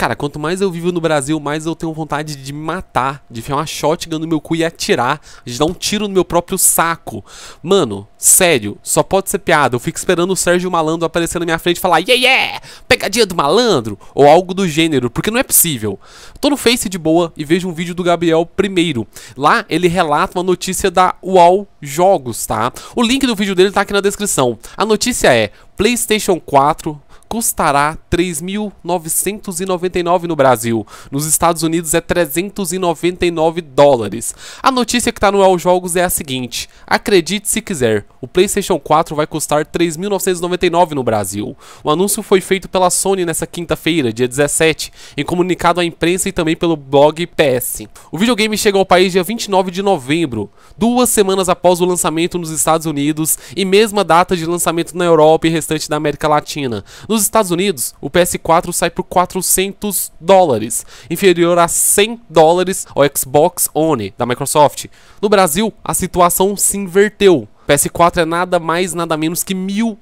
Cara, quanto mais eu vivo no Brasil, mais eu tenho vontade de me matar, de enfiar uma shotgun no meu cu e atirar, de dar um tiro no meu próprio saco. Mano, sério, só pode ser piada. Eu fico esperando o Sérgio Malandro aparecer na minha frente e falar, yeah, yeah, pegadinha do malandro, ou algo do gênero, porque não é possível. Tô no Face de boa e vejo um vídeo do Gabriel primeiro. Lá ele relata uma notícia da UOL Jogos, tá? O link do vídeo dele tá aqui na descrição. A notícia é PlayStation 4 custará 3.999 no Brasil. Nos Estados Unidos é 399 dólares. A notícia que está no El Jogos é a seguinte: acredite se quiser, o PlayStation 4 vai custar 3.999 no Brasil. O anúncio foi feito pela Sony nessa quinta-feira, dia 17, em comunicado à imprensa e também pelo blog PS. O videogame chega ao país dia 29 de novembro, duas semanas após o lançamento nos Estados Unidos e mesma data de lançamento na Europa e restante da América Latina. Nos nos Estados Unidos, o PS4 sai por 400 dólares, inferior a 100 dólares ao Xbox One da Microsoft. No Brasil, a situação se inverteu. PS4 é nada mais, nada menos que R$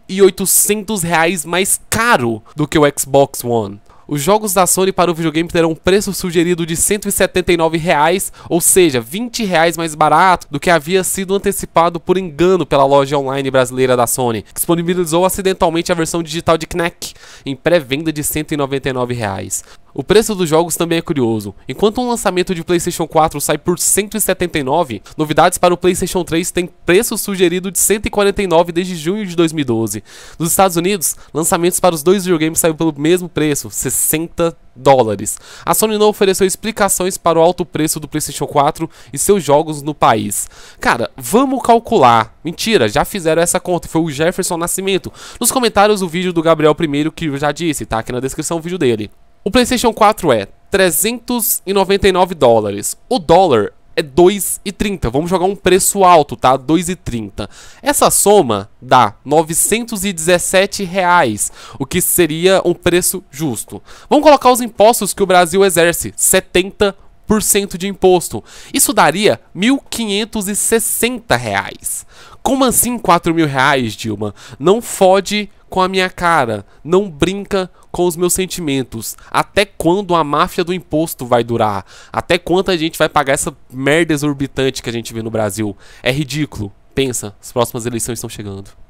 1.800 mais caro do que o Xbox One. Os jogos da Sony para o videogame terão um preço sugerido de R$ 179, reais, ou seja, R$ 20 reais mais barato do que havia sido antecipado por engano pela loja online brasileira da Sony, que disponibilizou acidentalmente a versão digital de Kinect em pré-venda de R$ 199. Reais. O preço dos jogos também é curioso. Enquanto um lançamento de PlayStation 4 sai por 179, novidades para o PlayStation 3 têm preço sugerido de 149 desde junho de 2012. Nos Estados Unidos, lançamentos para os dois videogames saíram pelo mesmo preço, 60 dólares. A Sony não ofereceu explicações para o alto preço do PlayStation 4 e seus jogos no país. Cara, vamos calcular. Mentira, já fizeram essa conta. Foi o Jefferson Nascimento. Nos comentários o vídeo do Gabriel primeiro que eu já disse, tá aqui na descrição o vídeo dele. O PlayStation 4 é 399 dólares. O dólar é 2,30. Vamos jogar um preço alto, tá? 2,30. Essa soma dá 917 reais, o que seria um preço justo. Vamos colocar os impostos que o Brasil exerce, 70 de imposto. Isso daria R$ 1.560. Como assim R$ mil reais, Dilma? Não fode com a minha cara, não brinca com os meus sentimentos. Até quando a máfia do imposto vai durar? Até quando a gente vai pagar essa merda exorbitante que a gente vê no Brasil? É ridículo. Pensa, as próximas eleições estão chegando.